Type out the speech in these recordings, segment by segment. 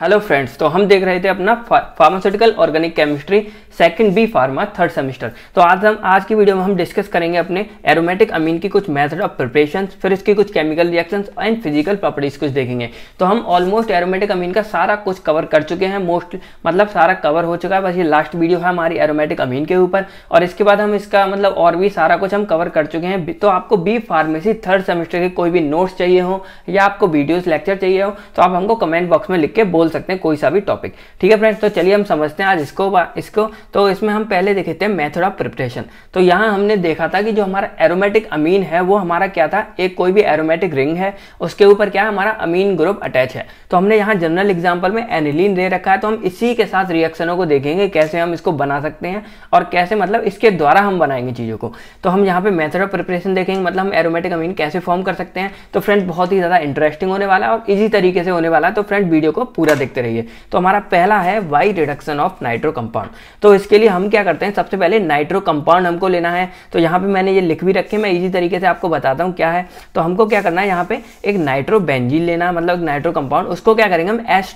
hello friends तो हम देख रहे थे अपना pharmaceutical organic chemistry second B pharma third semester तो आज हम आज की वीडियो में हम डिस्कस करेंगे अपने एरोमेटिक अमीन की कुछ मेथड ऑफ प्रिपरेशन फिर इसके कुछ chemical reaction and physical properties कुछ देखेंगे तो हम ऑलमोस्ट एरोमेटिक अमीन का सारा कुछ कवर कर चुके हैं मोस्ट मतलब सारा कवर हो चुका है बस ये लास्ट वीडियो है हमारी एरोमेटिक अमीन के ऊपर और इसके बाद हम इसका मतलब और भी सारा कुछ हम कवर कर चुके हैं तो आपको बी फार्मेसी थर्ड सेमेस्टर के कोई भी नोट्स चाहिए हो या आपको वीडियोज लेक्चर चाहिए हो तो आप हमको कमेंट बॉक्स में लिख के बोल बोल सकते हैं कोई सा भी टॉपिक ठीक है फ्रेंड्स तो चलिए हम समझते हैं आज इसको इसको तो इसमें हम पहले देखे थे मेथड ऑफ प्रिपरेशन तो यहाँ हमने देखा था कि जो हमारा एरोमेटिक अमीन है वो हमारा क्या था एक कोई भी एरोमेटिक रिंग है उसके ऊपर क्या हमारा अमीन ग्रुप अटैच है तो हमने यहाँ जनरल एग्जाम्पल में एनिलीन दे रखा है तो हम इसी के साथ रिएक्शनों को देखेंगे कैसे हम इसको बना सकते हैं और कैसे मतलब इसके द्वारा हम बनाएंगे चीज़ों को तो हम यहाँ पे मेथड ऑफ प्रिपरेशन देखेंगे मतलब हम एरोमेटिक अमीन कैसे फॉर्म कर सकते हैं तो फ्रेंड्स बहुत ही ज़्यादा इंटरेस्टिंग होने वाला है और इजी तरीके से होने वाला है तो फ्रेंड वीडियो को पूरा देखते रहिए तो हमारा पहला है by reduction of nitro compound तो इसके लिए हम क्या करते हैं सबसे पहले नाइट्रो कंपाउंड हमको लेना है तो यहाँ पे मैंने ये लिख भी रखे मैं इसी तरीके से आपको बताता हूँ क्या है तो हमको क्या करना है यहाँ पे एक नाइट्रो बेंजीन लेना मतलब नाइट्रो कंपाउंड उसको क्या करेंगे हम एस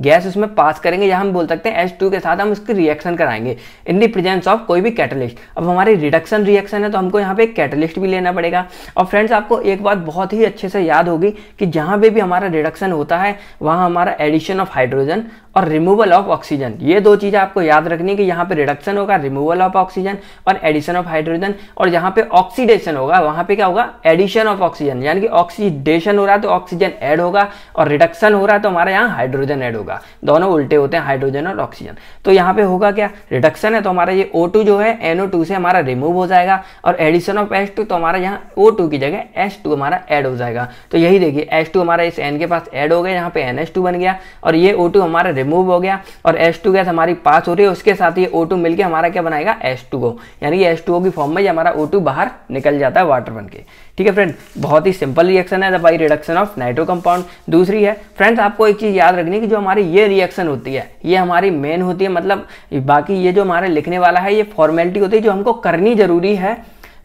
गैस उसमें पास करेंगे या हम बोल सकते हैं एच टू के साथ हम उसकी रिएक्शन कराएंगे इन द प्रेजेंस ऑफ कोई भी कैटलिस्ट अब हमारी रिडक्शन रिएक्शन है तो हमको यहाँ पे कैटलिस्ट भी लेना पड़ेगा और फ्रेंड्स आपको एक बात बहुत ही अच्छे से याद होगी कि जहाँ पे भी हमारा रिडक्शन होता है वहाँ हमारा एडिशन ऑफ हाइड्रोजन और रिमूवल ऑफ ऑक्सीजन ये दो चीज़ें आपको याद रखनी कि यहाँ पे रिडक्शन होगा रिमूवल ऑफ ऑक्सीजन और एडिशन ऑफ हाइड्रोजन और यहाँ पे ऑक्सीडेशन होगा वहां पे क्या होगा एडिशन ऑफ ऑक्सीजन यानी कि ऑक्सीडेशन हो रहा है तो ऑक्सीजन ऐड होगा और रिडक्शन हो रहा है तो हमारा यहाँ हाइड्रोजन ऐड होगा दोनों उल्टे होते हैं हाइड्रोजन और ऑक्सीजन तो यहाँ पे होगा क्या रिडक्शन है तो हमारा ये ओ जो है एनओ से हमारा रिमूव हो जाएगा और एडिशन ऑफ एस तो हमारा यहाँ ओ की जगह एस हमारा एड हो जाएगा तो यही देखिए एस हमारा इस एन के पास एड हो गया यहाँ पे एन बन गया और ये ओ हमारा रिमूव हो गया और एस टू गैस हमारी पास हो रही है उसके साथ ये ओ टू मिलकर हमारा क्या बनाएगा एस टू ओ यानी एस टू ओ की फॉर्म में हमारा ओ टू बाहर निकल जाता है वाटर बन के ठीक है फ्रेंड बहुत ही सिंपल रिएक्शन है by reduction of nitro compound दूसरी है फ्रेंड्स आपको एक चीज़ याद रखनी है कि जो हमारी ये रिएक्शन होती है ये हमारी मेन होती है मतलब बाकी ये जो हमारे लिखने वाला है ये फॉर्मेलिटी होती है जो हमको करनी जरूरी है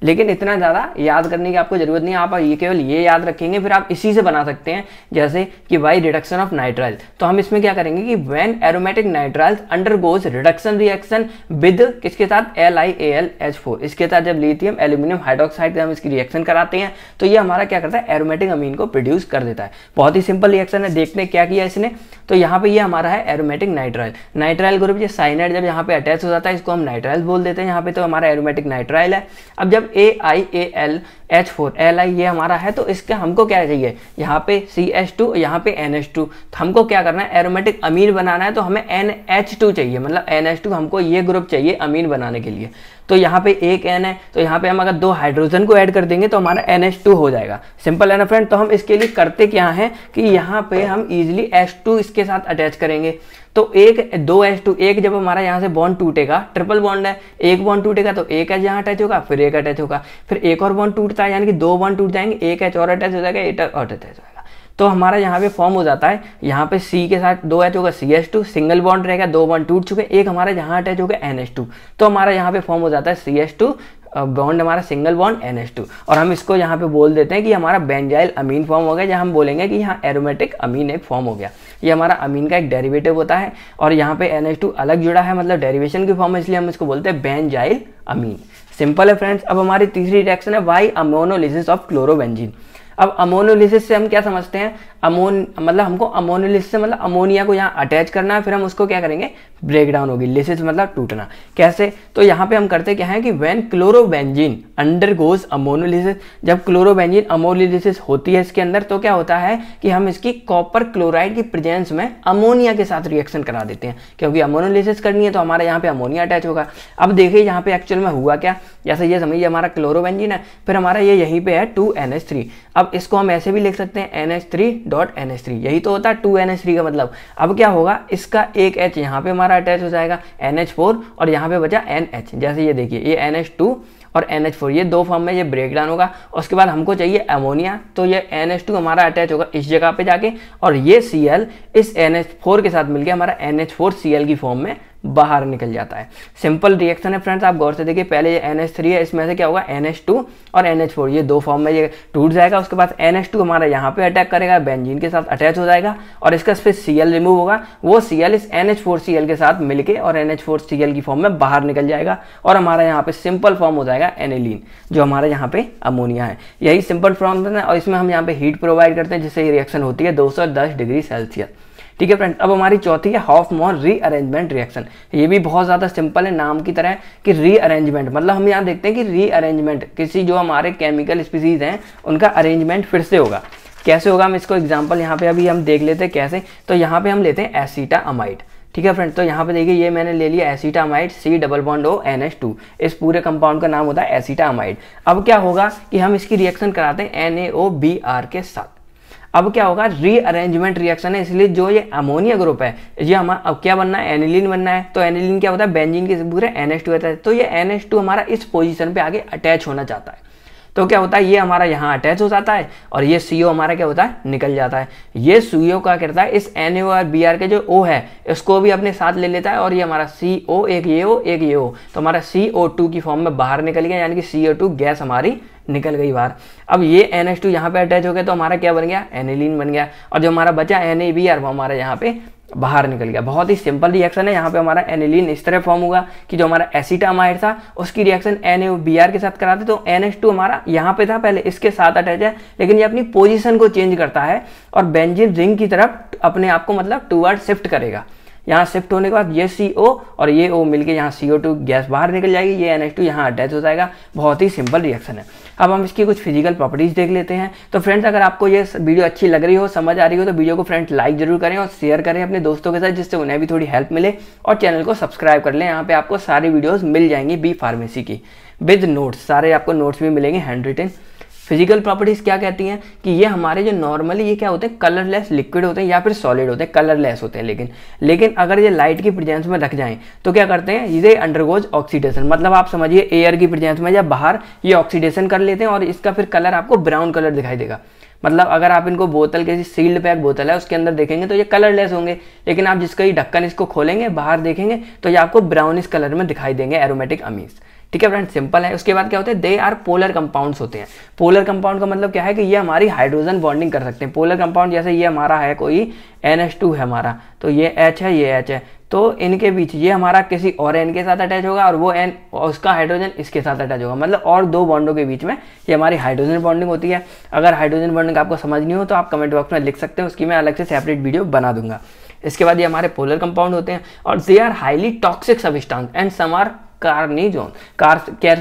लेकिन इतना ज़्यादा याद करने की आपको ज़रूरत नहीं आप ये केवल ये याद रखेंगे फिर आप इसी से बना सकते हैं जैसे कि वाई रिडक्शन ऑफ नाइट्राइल तो हम इसमें क्या करेंगे कि when aromatic nitrile undergoes reduction reaction with किसके साथ L I A L H four इसके साथ जब लिथियम एल्यूमिनियम हाइड्रोक्साइड से हम इसकी रिएक्शन कराते हैं तो ये हमारा क्या करता है एरोमेटिक अमीन को प्रोड्यूस कर देता है बहुत ही सिंपल रिएक्शन है देखते हैं क्या किया इसने तो यहाँ पे ये हमारा है एरोमेटिक नाइट्राइल नाइट्राइल ग्रुप ये साइनाइड जब यहाँ पे अटैच हो जाता है इसको हम नाइट्राइल बोल देते हैं यहाँ पे तो हमारा एरोमेटिक नाइट्राइल है अब जब A I A L H four L I ये हमारा है तो इसके हमको क्या चाहिए यहाँ पे सी एच टू यहाँ पे एन एच टू तो हमको क्या करना है एरोमेटिक अमीन बनाना है तो हमें एन एच टू चाहिए मतलब एन एच टू हमको ये ग्रुप चाहिए अमीन बनाने के लिए तो यहाँ पे एक एन है तो यहाँ पे हम अगर दो हाइड्रोजन को ऐड कर देंगे तो हमारा एन एच टू हो जाएगा सिंपल है ना फ्रेंड तो हम इसके लिए करते क्या है कि यहाँ पे हम इजिली एस इसके साथ अटैच करेंगे तो एक दो एस टू एक जब हमारा यहाँ से बॉन्ड टूटेगा ट्रिपल बॉन्ड है एक बॉन्ड टूटेगा तो एक एच यहाँ अटैच होगा फिर एक अटैच होगा फिर एक और बॉन्ड टूटता है यानी कि दो बॉन्ड टूट जाएंगे एक एच और अटैच हो जाएगा एट और अटैच हो जाएगा तो हमारा यहाँ पे फॉर्म हो जाता है यहाँ पे सी के साथ दो एच होगा C S two single bond रहेगा दो बॉन्ड टूट चुके एक हमारा यहाँ अटैच होगा एन टू तो हमारा यहाँ पे फॉर्म हो जाता है सी एस टू बॉन्ड हमारा single bond N H two और हम इसको यहाँ पे बोल देते हैं कि हमारा बेंजाइल अमीन फॉर्म हो गया जहाँ हम बोलेंगे कि यहाँ एरोमेटिक अमीन एक फॉर्म हो गया ये हमारा अमीन का एक डेरिवेटिव होता है और यहाँ पे एन टू अलग जुड़ा है मतलब डेरिवेशन की फॉर्म है इसलिए हम इसको बोलते हैं बेंजाइल अमीन सिंपल है फ्रेंड्स अब हमारी तीसरी रिएक्शन है वाई अमोनोलिसिस ऑफ क्लोरोबेंजीन अब अमोनोलिसिस से हम क्या समझते हैं अमोन मतलब हमको अमोनोलिस से मतलब अमोनिया को यहाँ अटैच करना है फिर हम उसको क्या करेंगे ब्रेक डाउन होगी लिसिस मतलब टूटना कैसे तो यहाँ पे हम करते क्या है कि when chlorobenzene undergoes ammonolysis जब क्लोरोबेंजिन अमोनोलिसिस होती है इसके अंदर तो क्या होता है कि हम इसकी कॉपर क्लोराइड की प्रेजेंस में अमोनिया के साथ रिएक्शन करा देते हैं क्योंकि अमोनोलिसिस करनी है तो हमारा यहाँ पे अमोनिया अटैच होगा अब देखिए यहाँ पे एक्चुअल में हुआ क्या जैसे ये समझिए हमारा क्लोरोबेंजिन है फिर हमारा ये यहीं पे है टू एन एच थ्री अब इसको हम ऐसे भी लिख सकते हैं N H three dot N S three यही तो होता है टू एन एस थ्री का मतलब अब क्या होगा इसका एक एच यहाँ पे हमारा अटैच हो जाएगा एन एच फोर और यहाँ पे बचा एन एच जैसे ये देखिए ये एन एच टू और एन एच फोर ये दो फॉर्म में ये ब्रेक डाउन होगा उसके बाद हमको चाहिए अमोनिया तो ये एन एच टू हमारा अटैच होगा इस जगह पे जाके और ये सी एल इस एन एच फोर के साथ मिलकर हमारा N H four C L की फॉर्म में बाहर निकल जाता है सिंपल रिएक्शन है फ्रेंड्स आप गौर से देखिए पहले ये एन है इसमें से क्या होगा एन और एन ये दो फॉर्म में ये टूट जाएगा उसके बाद एन हमारा यहाँ पे अटैक करेगा बेंजीन के साथ अटैच हो जाएगा और इसका फिर सी रिमूव होगा वो सी इस एन के साथ मिलकर और एन की फॉर्म में बाहर निकल जाएगा और हमारा यहाँ पे सिंपल फॉर्म हो जाएगा एनिलीन जो हमारे यहाँ पे अमोनिया है यही सिंपल फॉर्म है और इसमें हम यहाँ पे हीट प्रोवाइड करते हैं जिससे ये रिएक्शन होती है दो डिग्री सेल्सियस ठीक है फ्रेंड अब हमारी चौथी है हॉफ मोर रीअरेंजमेंट रिएक्शन ये भी बहुत ज़्यादा सिंपल है नाम की तरह कि रीअरेंजमेंट मतलब हम यहाँ देखते हैं कि रीअरेंजमेंट किसी जो हमारे केमिकल स्पीसीज हैं उनका अरेंजमेंट फिर से होगा कैसे होगा हम इसको एग्जाम्पल यहाँ पे अभी हम देख लेते हैं कैसे तो यहाँ पे हम लेते हैं एसीटा अमाइड ठीक है फ्रेंड तो यहाँ पे देखिए ये मैंने ले लिया acetamide C double bond O N H two इस पूरे कंपाउंड का नाम होता है एसीटामाइड अब क्या होगा कि हम इसकी रिएक्शन कराते हैं N A O B R के साथ अब क्या होगा रीअरेंजमेंट रिएक्शन है इसलिए जो ये अमोनिया ग्रुप है ये हमारा अब क्या बनना है एनिलिन बनना है तो एनिलिन क्या होता है बेंजीन के पूरे एन एच टू रहता है तो ये एन एच टू हमारा इस पोजिशन पे आगे अटैच होना चाहता है तो क्या होता है ये हमारा यहाँ अटैच हो जाता है और ये सी हमारा क्या होता है निकल जाता है ये सी का करता है इस N O R B R के जो ओ है इसको भी अपने साथ ले लेता है और ये हमारा सी ओ एक ये ओ एक ये ओ तो हमारा सी ओ टू की फॉर्म में बाहर निकल गया यानी कि सी ओ टू गैस हमारी निकल गई बाहर अब ये एन एच टू यहाँ पे अटैच हो गया तो हमारा क्या बन गया एनिलीन बन गया और जो हमारा बचा एन ए बी आर वो हमारा यहाँ पे बाहर निकल गया बहुत ही सिंपल रिएक्शन है यहाँ पे हमारा एनिलीन इस तरह फॉर्म हुआ कि जो हमारा एसिटामाइड था उसकी रिएक्शन एन बी आर के साथ कराते तो एन टू हमारा यहाँ पे था पहले इसके साथ अटैच है लेकिन ये अपनी पोजिशन को चेंज करता है और बेंजिन रिंग की तरफ अपने आप को मतलब टूवर्ड शिफ्ट करेगा यहाँ शिफ्ट होने के बाद ये सी ओ और ये ओ मिलके यहाँ सी ओ टू गैस बाहर निकल जाएगी ये एन एच टू यहाँ अटैच हो जाएगा बहुत ही सिंपल रिएक्शन है अब हम इसकी कुछ फिजिकल प्रॉपर्टीज देख लेते हैं तो फ्रेंड्स अगर आपको ये वीडियो अच्छी लग रही हो समझ आ रही हो तो वीडियो को फ्रेंड्स लाइक जरूर करें और शेयर करें अपने दोस्तों के साथ जिससे उन्हें भी थोड़ी हेल्प मिले और चैनल को सब्सक्राइब कर लें यहाँ पे आपको सारी वीडियोज मिल जाएंगी बी फार्मेसी की विद नोट्स सारे आपको नोट्स भी मिलेंगे हैंड रिटेन फिजिकल प्रॉपर्टीज क्या कहती हैं कि ये हमारे जो नॉर्मली ये क्या होते हैं कलरलेस लिक्विड होते हैं या फिर सॉलिड होते हैं कलरलेस होते हैं लेकिन लेकिन अगर ये लाइट की प्रेजेंस में रख जाएं तो क्या करते हैं ये अंडरगोज ऑक्सीडेशन मतलब आप समझिए एयर की प्रेजेंस में या बाहर ये ऑक्सीडेशन कर लेते हैं और इसका फिर कलर आपको ब्राउन कलर दिखाई देगा मतलब अगर आप इनको बोतल के सील्ड पैक बोतल है उसके अंदर देखेंगे तो ये कलरलेस होंगे लेकिन आप जिसका ही ढक्कन इसको खोलेंगे बाहर देखेंगे तो ये आपको ब्राउनिश कलर में दिखाई देंगे एरोमेटिक अमीज ठीक है फ्रेंड सिंपल है उसके बाद क्या होते हैं दे आर पोलर कंपाउंड्स होते हैं पोलर कंपाउंड का मतलब क्या है कि ये हमारी हाइड्रोजन बॉन्डिंग कर सकते हैं पोलर कंपाउंड जैसे ये हमारा है कोई एन है हमारा तो ये एच है ये एच है तो इनके बीच ये हमारा किसी और एन के साथ अटैच होगा और वो एन उसका हाइड्रोजन इसके साथ अटैच होगा मतलब और दो बॉन्डों के बीच में ये हमारी हाइड्रोजन बॉन्डिंग होती है अगर हाइड्रोजन बॉन्डिंग आपको समझ नहीं हो तो आप कमेंट बॉक्स में लिख सकते हैं उसकी मैं अलग से सेपरेट वीडियो बना दूंगा इसके बाद ये हमारे पोलर कंपाउंड होते हैं और they are highly toxic substance and some are carcinogen car car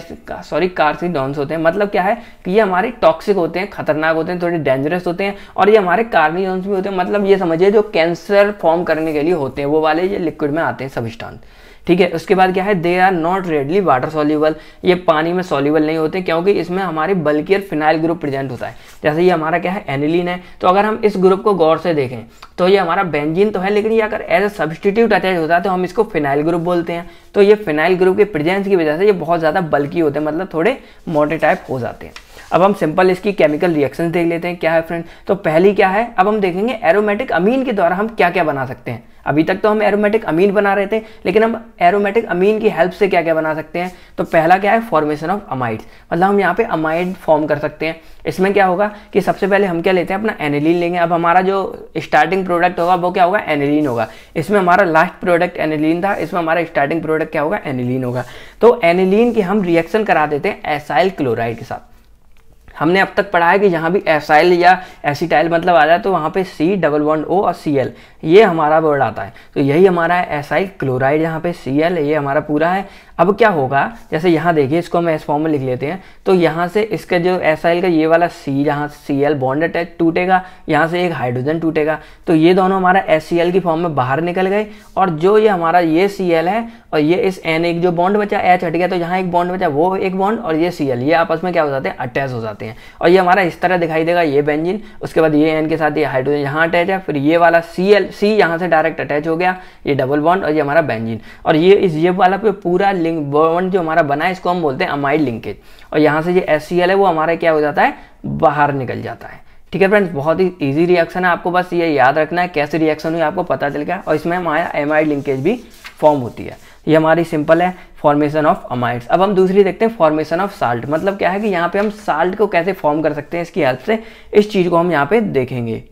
sorry carcinogens होते हैं मतलब क्या है कि ये हमारे टॉक्सिक होते हैं खतरनाक होते हैं थोड़े डेंजरस होते हैं और ये हमारे कार्निजोन्स भी होते हैं मतलब ये समझिए जो कैंसर फॉर्म करने के लिए होते हैं वो वाले ये लिक्विड में आते हैं सबिस्टांस ठीक है उसके बाद क्या है they are not readily water soluble ये पानी में सोल्यूबल नहीं होते क्योंकि इसमें हमारे बल्कियर फिनाइल ग्रुप प्रेजेंट होता है जैसे ये हमारा क्या है एनिलीन है तो अगर हम इस ग्रुप को गौर से देखें तो ये हमारा बेंजीन तो है लेकिन ये अगर एज ए सब्सटीट्यूट अटैच होता है तो हम इसको फिनाइल ग्रुप बोलते हैं तो ये फिनाइल ग्रुप के प्रेजेंस की वजह से ये बहुत ज़्यादा बल्कि होते हैं मतलब थोड़े मोटे टाइप हो जाते हैं अब हम सिंपल इसकी केमिकल रिएक्शन देख लेते हैं क्या है फ्रेंड तो पहली क्या है अब हम देखेंगे एरोमेटिक अमीन के द्वारा हम क्या क्या बना सकते हैं अभी तक तो हम एरोमेटिक अमीन बना रहे थे लेकिन हम एरोमेटिक अमीन की हेल्प से क्या क्या बना सकते हैं तो पहला क्या है फॉर्मेशन ऑफ अमाइड्स मतलब हम यहाँ पे अमाइड फॉर्म कर सकते हैं इसमें क्या होगा कि सबसे पहले हम क्या लेते हैं अपना एनिलीन लेंगे अब हमारा जो स्टार्टिंग प्रोडक्ट होगा वो क्या होगा एनिलीन होगा इसमें हमारा लास्ट प्रोडक्ट एनिलीन था इसमें हमारा स्टार्टिंग प्रोडक्ट क्या होगा एनिलीन होगा तो एनिलीन की हम रिएक्शन करा देते हैं एसाइल क्लोराइड के साथ हमने अब तक पढ़ा है कि जहाँ भी एसाइल या एसिटाइल मतलब आ जाए तो वहाँ पे सी डबल बॉन्ड ओ और सी एल ये हमारा वर्ड आता है तो यही हमारा है एसाइल क्लोराइड यहाँ पे सी एल ये हमारा पूरा है अब क्या होगा जैसे यहाँ देखिए इसको हम एस फॉर्म में लिख लेते हैं तो यहाँ से इसका जो एसाइल का ये वाला सी जहाँ सी एल बॉन्ड अटैच टूटेगा यहाँ से एक हाइड्रोजन टूटेगा तो ये दोनों हमारा एस सी एल की फॉर्म में बाहर निकल गए और जो ये हमारा ये सी एल है और ये इस एन एक जो बॉन्ड बचा एच हट गया तो यहाँ एक बॉन्ड बचा वो एक बॉन्ड और ये सी एल ये आपस में क्या हो जाते हैं अटैच हो जाते हैं सकते हैं और ये हमारा इस तरह दिखाई देगा ये बेंजिन उसके बाद ये एन के साथ ये हाइड्रोजन यहाँ अटैच है फिर ये वाला सी एल सी यहाँ से डायरेक्ट अटैच हो गया ये डबल बॉन्ड और ये हमारा बेंजिन और ये इस ये वाला पे पूरा लिंक बॉन्ड जो हमारा बना है इसको हम बोलते हैं अमाइड लिंकेज और यहाँ से ये एस सी एल है वो हमारा क्या हो जाता है बाहर निकल जाता है ठीक है फ्रेंड्स बहुत ही ईजी रिएक्शन है आपको बस ये याद रखना है कैसे रिएक्शन हुई आपको पता चल गया और इसमें हमारा एमाइड लिंकेज भी फॉर्म होती है ये हमारी सिंपल है फॉर्मेशन ऑफ अमाइड्स अब हम दूसरी देखते हैं फॉर्मेशन ऑफ साल्ट मतलब क्या है कि यहाँ पे हम साल्ट को कैसे फॉर्म कर सकते हैं इसकी हेल्प से इस चीज़ को हम यहाँ पे देखेंगे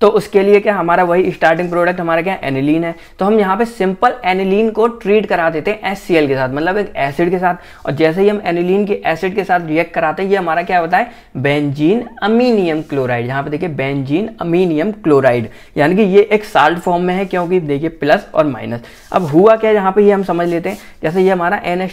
तो उसके लिए क्या हमारा वही स्टार्टिंग प्रोडक्ट हमारा क्या एनिलीन है तो हम यहाँ पे सिंपल एनिलीन को ट्रीट करा देते हैं एस के साथ मतलब एक एसिड के साथ और जैसे ही हम एनिलीन के एसिड के साथ रिएक्ट कराते हैं ये हमारा क्या होता है बेंजीन अमीनियम क्लोराइड यहाँ पे देखिए बेंजीन अमीनियम क्लोराइड यानी कि ये एक साल्ट फॉर्म में है क्योंकि देखिए प्लस और माइनस अब हुआ क्या यहाँ पर ये हम समझ लेते हैं जैसे ये हमारा एन है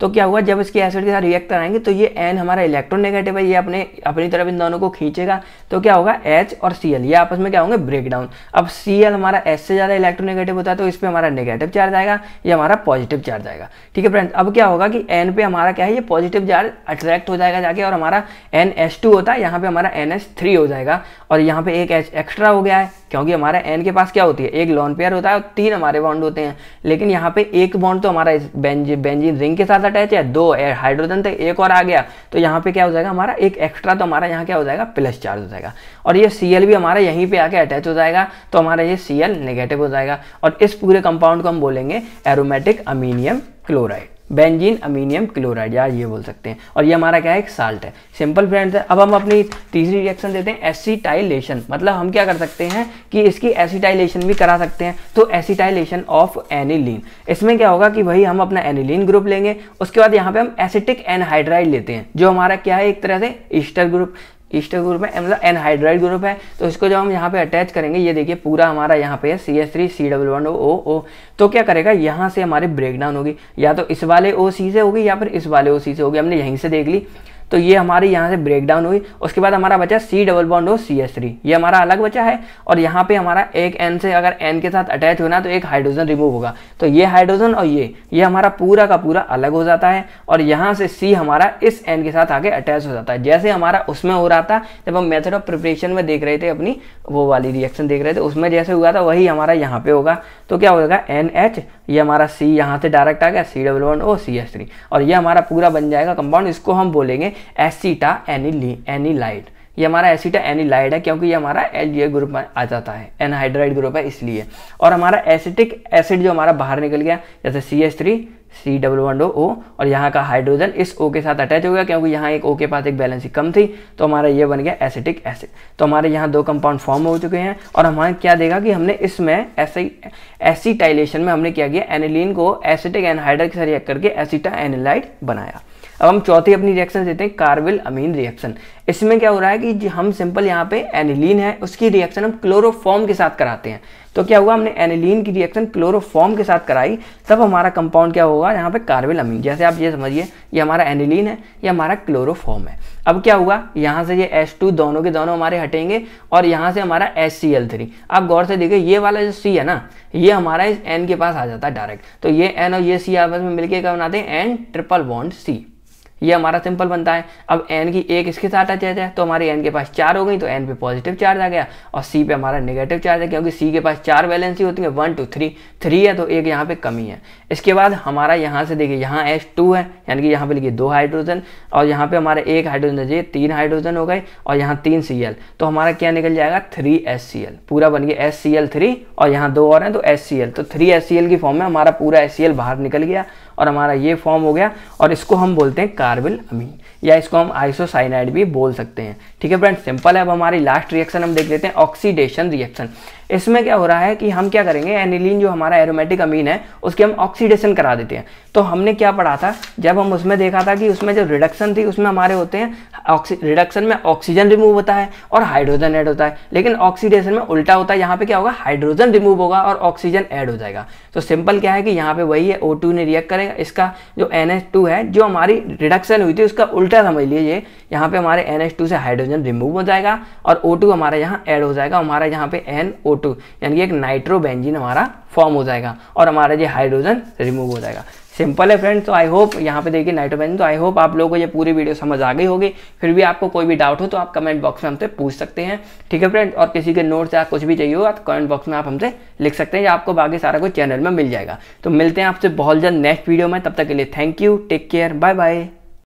तो क्या हुआ जब इसके एसिड के साथ रिएक्ट कराएंगे तो ये एन हमारा इलेक्ट्रोनेगेटिव है ये अपने अपनी तरफ इन दोनों को खींचेगा तो क्या होगा एच और सी ये आपस में में क्या होंगे ब्रेक डाउन अब सी हमारा एस से ज़्यादा इलेक्ट्रोनेगेटिव होता है तो इस पर हमारा नेगेटिव चार्ज आएगा ये हमारा पॉजिटिव चार्ज आएगा ठीक है फ्रेंड्स अब क्या होगा कि एन पे हमारा क्या है ये पॉजिटिव चार्ज अट्रैक्ट हो जाएगा जाके और हमारा एन एस टू होता है यहाँ पे हमारा एन एस थ्री हो जाएगा और यहाँ पे एक एच एक्स्ट्रा हो गया है क्योंकि हमारा एन के पास क्या होती है एक लॉन पेयर होता है और तीन हमारे बॉन्ड होते हैं लेकिन यहाँ पे एक बॉन्ड तो हमारा बेंजीन बेंजीन रिंग के साथ अटैच है दो हाइड्रोजन तो थे एक और आ गया तो यहाँ पे क्या हो जाएगा हमारा एक एक्स्ट्रा तो हमारा यहाँ क्या हो जाएगा प्लस चार्ज हो जाएगा और ये सी भी हमारा यहीं पे आके अटैच हो जाएगा तो हमारा ये सी एल नेगेटिव हो जाएगा और इस पूरे कंपाउंड को हम बोलेंगे aromatic ammonium chloride benzene ammonium chloride यार ये बोल सकते हैं और ये हमारा क्या है एक साल्ट है सिंपल फ्रेंड्स है अब हम अपनी तीसरी रिएक्शन देते हैं एसिटाइलेशन मतलब हम क्या कर सकते हैं कि इसकी एसिटाइलेशन भी करा सकते हैं तो एसिटाइलेशन ऑफ एनिलीन इसमें क्या होगा कि भाई हम अपना एनिलीन ग्रुप लेंगे उसके बाद यहाँ पे हम एसिटिक एनहाइड्राइड लेते हैं जो हमारा क्या है एक तरह से ईस्टर ग्रुप ईस्टर ग्रुप है मतलब एनहाइड्राइड ग्रुप है तो इसको जब हम यहाँ पे अटैच करेंगे ये देखिए पूरा हमारा यहाँ पे है C S three C double one O O O तो क्या करेगा यहाँ से हमारी ब्रेकडाउन होगी या तो इस वाले ओ सी से होगी या फिर इस वाले ओ सी से होगी हमने यहीं से देख ली तो ये हमारी यहाँ से ब्रेक डाउन हुई उसके बाद हमारा बचा सी डबल बॉन्ड हो सी एस थ्री ये हमारा अलग बचा है और यहाँ पे हमारा एक एन से अगर एन के साथ अटैच होना तो एक हाइड्रोजन रिमूव होगा तो ये हाइड्रोजन और ये ये हमारा पूरा का पूरा अलग हो जाता है और यहाँ से सी हमारा इस एन के साथ आके अटैच हो जाता है जैसे हमारा उसमें हो रहा था जब हम मेथड ऑफ प्रिपरेशन में देख रहे थे अपनी वो वाली रिएक्शन देख रहे थे उसमें जैसे हुआ था वही हमारा यहाँ पे होगा तो क्या होगा एन एच ये हमारा सी यहाँ से डायरेक्ट आ गया C double one O C S three और ये हमारा पूरा बन जाएगा कंपाउंड इसको हम बोलेंगे एसीटा एनी लाइट ये हमारा एसीटा लाइट है क्योंकि ये हमारा एल ये ग्रुप में आ जाता है एनहाइड्राइड ग्रुप है इसलिए और हमारा एसिटिक एसिड जो हमारा बाहर निकल गया जैसे C S three C double one डो ओ और यहाँ का हाइड्रोजन इस ओ के साथ अटैच हो गया क्योंकि यहाँ एक ओ के पास एक बैलेंस कम थी तो हमारा ये बन गया एसिटिक एसिड तो हमारे यहाँ दो कंपाउंड फॉर्म हो चुके हैं और हमारे क्या देगा कि हमने इसमें ऐसे एसिटाइलेशन में हमने क्या किया एनिलीन को एसिटिक एनहाइड्रेट के साथ रिएक्ट करके एसिटा एनिलाइड बनाया अब हम चौथी अपनी रिएक्शन देते हैं कार्बिल अमीन रिएक्शन इसमें क्या हो रहा है कि हम सिंपल यहाँ पे एनिलीन है उसकी रिएक्शन हम क्लोरोफॉर्म के साथ कराते हैं तो क्या हुआ हमने एनिलीन की रिएक्शन क्लोरोफॉर्म के साथ कराई तब हमारा कंपाउंड क्या होगा यहाँ पे कार्बिल अमीन जैसे आप ये समझिए ये हमारा एनिलीन है ये हमारा क्लोरोफॉर्म है अब क्या हुआ यहाँ से ये एस दोनों के दोनों हमारे हटेंगे और यहाँ से हमारा थ्री आप गौर से देखिए ये वाला जो सी है ना ये हमारा इस एन के पास आ जाता है डायरेक्ट तो ये एन और ये सी आपस में मिलकर क्या बनाते हैं एन ट्रिपल बॉन्ड सी ये हमारा सिंपल बनता है अब एन की एक इसके साथ अटैच है तो हमारे एन के पास चार हो गई तो एन पे पॉजिटिव चार्ज आ गया और सी पे हमारा नेगेटिव चार्ज है क्योंकि सी के पास चार बैलेंसी होती है वन टू थ्री थ्री है तो एक यहाँ पे कमी है इसके बाद हमारा यहाँ से देखिए यहाँ एच टू है यानी कि यहाँ पे लिखिए दो हाइड्रोजन और यहाँ पे हमारे एक हाइड्रोजन ये तीन हाइड्रोजन हो गए और यहाँ तीन सी एल तो हमारा क्या निकल जाएगा थ्री एस सी एल पूरा बन गया एस सी एल थ्री और यहाँ दो और हैं तो एस सी एल तो थ्री एस सी एल की फॉर्म में हमारा पूरा एस सी एल बाहर निकल गया और हमारा ये फॉर्म हो गया और इसको हम बोलते हैं कार्बिल अमीन या इसको हम आइसोसाइनाइड भी बोल सकते हैं ठीक है फ्रेंड सिंपल है अब हमारी लास्ट रिएक्शन हम देख लेते हैं ऑक्सीडेशन रिएक्शन इसमें क्या हो रहा है कि हम क्या करेंगे एनिलीन जो हमारा एरोमेटिक अमीन है उसके हम ऑक्सीडेशन करा देते हैं तो हमने क्या पढ़ा था जब हम उसमें देखा था कि उसमें जो रिडक्शन थी उसमें हमारे होते हैं रिडक्शन में ऑक्सीजन रिमूव होता है और हाइड्रोजन ऐड होता है लेकिन ऑक्सीडेशन में उल्टा होता है यहाँ पे क्या होगा हाइड्रोजन रिमूव होगा और ऑक्सीजन ऐड हो जाएगा तो सिंपल क्या है कि यहाँ पे वही है ओ ने रिएक्ट करेगा इसका जो एन है जो हमारी रिडक्शन हुई थी उसका उल्टा समझ लीजिए यहाँ पे हमारे एन से हाइड्रोजन हाइड्रोजन रिमूव हो जाएगा और O2 हमारे यहाँ ऐड हो जाएगा हमारा यहाँ पे NO2 यानी कि एक नाइट्रोबेंजिन हमारा फॉर्म हो जाएगा और हमारा ये हाइड्रोजन रिमूव हो जाएगा सिंपल है फ्रेंड्स तो आई होप यहाँ पे देखिए नाइट्रोबेंजीन तो आई होप आप लोगों को ये पूरी वीडियो समझ आ गई होगी फिर भी आपको कोई भी डाउट हो तो आप कमेंट बॉक्स में हमसे पूछ सकते हैं ठीक है फ्रेंड्स और किसी के नोट्स या कुछ भी चाहिए हो तो कमेंट बॉक्स में आप हमसे लिख सकते हैं या आपको बाकी सारा कुछ चैनल में मिल जाएगा तो मिलते हैं आपसे बहुत जल्द नेक्स्ट वीडियो में तब तक के लिए thank you take care bye bye